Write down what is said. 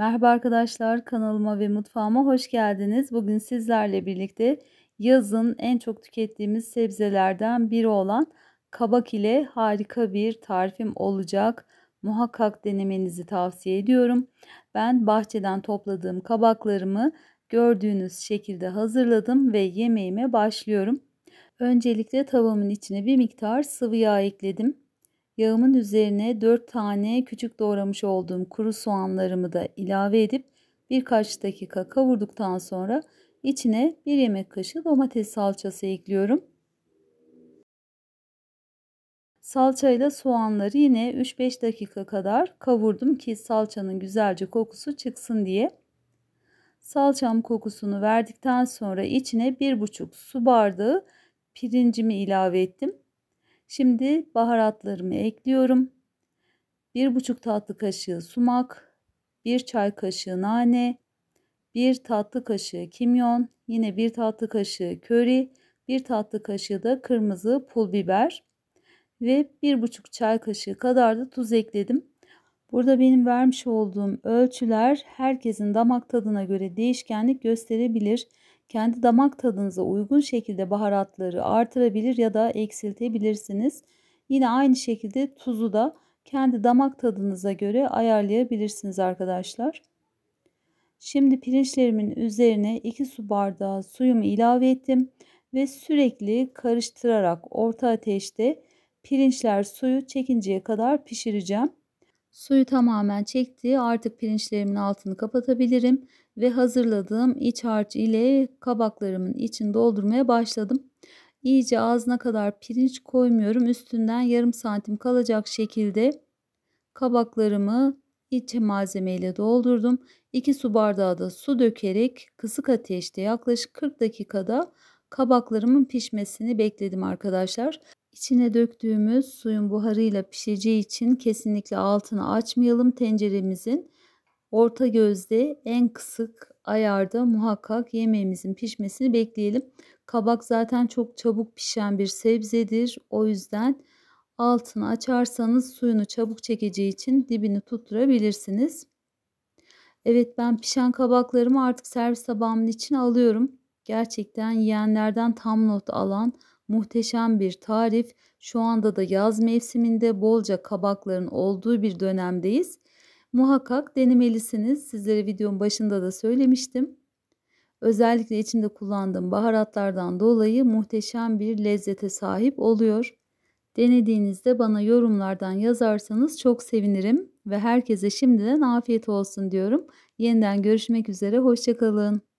Merhaba arkadaşlar kanalıma ve mutfağıma hoş geldiniz. Bugün sizlerle birlikte yazın en çok tükettiğimiz sebzelerden biri olan kabak ile harika bir tarifim olacak. Muhakkak denemenizi tavsiye ediyorum. Ben bahçeden topladığım kabaklarımı gördüğünüz şekilde hazırladım ve yemeğime başlıyorum. Öncelikle tavamın içine bir miktar sıvı yağ ekledim. Yağımın üzerine 4 tane küçük doğramış olduğum kuru soğanlarımı da ilave edip birkaç dakika kavurduktan sonra içine 1 yemek kaşığı domates salçası ekliyorum. Salçayla soğanları yine 3-5 dakika kadar kavurdum ki salçanın güzelce kokusu çıksın diye. Salçam kokusunu verdikten sonra içine 1,5 su bardağı pirincimi ilave ettim. Şimdi baharatlarımı ekliyorum. 1,5 tatlı kaşığı sumak, 1 çay kaşığı nane, 1 tatlı kaşığı kimyon, yine 1 tatlı kaşığı köri, 1 tatlı kaşığı da kırmızı pul biber ve 1,5 çay kaşığı kadar da tuz ekledim. Burada benim vermiş olduğum ölçüler herkesin damak tadına göre değişkenlik gösterebilir kendi damak tadınıza uygun şekilde baharatları artırabilir ya da eksiltebilirsiniz. Yine aynı şekilde tuzu da kendi damak tadınıza göre ayarlayabilirsiniz arkadaşlar. Şimdi pirinçlerimin üzerine 2 su bardağı suyumu ilave ettim ve sürekli karıştırarak orta ateşte pirinçler suyu çekinceye kadar pişireceğim. Suyu tamamen çekti. Artık pirinçlerimin altını kapatabilirim ve hazırladığım iç harç ile kabaklarımın içini doldurmaya başladım. İyice ağzına kadar pirinç koymuyorum. Üstünden yarım santim kalacak şekilde kabaklarımı iç malzemeyle doldurdum. 2 su bardağı da su dökerek kısık ateşte yaklaşık 40 dakikada kabaklarımın pişmesini bekledim arkadaşlar. İçine döktüğümüz suyun buharıyla pişeceği için kesinlikle altını açmayalım tenceremizin. Orta gözde en kısık ayarda muhakkak yemeğimizin pişmesini bekleyelim. Kabak zaten çok çabuk pişen bir sebzedir. O yüzden altını açarsanız suyunu çabuk çekeceği için dibini tutturabilirsiniz. Evet ben pişen kabaklarımı artık servis tabağımın içine alıyorum. Gerçekten yiyenlerden tam not alan muhteşem bir tarif. Şu anda da yaz mevsiminde bolca kabakların olduğu bir dönemdeyiz. Muhakkak denemelisiniz. Sizlere videonun başında da söylemiştim. Özellikle içinde kullandığım baharatlardan dolayı muhteşem bir lezzete sahip oluyor. Denediğinizde bana yorumlardan yazarsanız çok sevinirim ve herkese şimdiden afiyet olsun diyorum. Yeniden görüşmek üzere, hoşçakalın.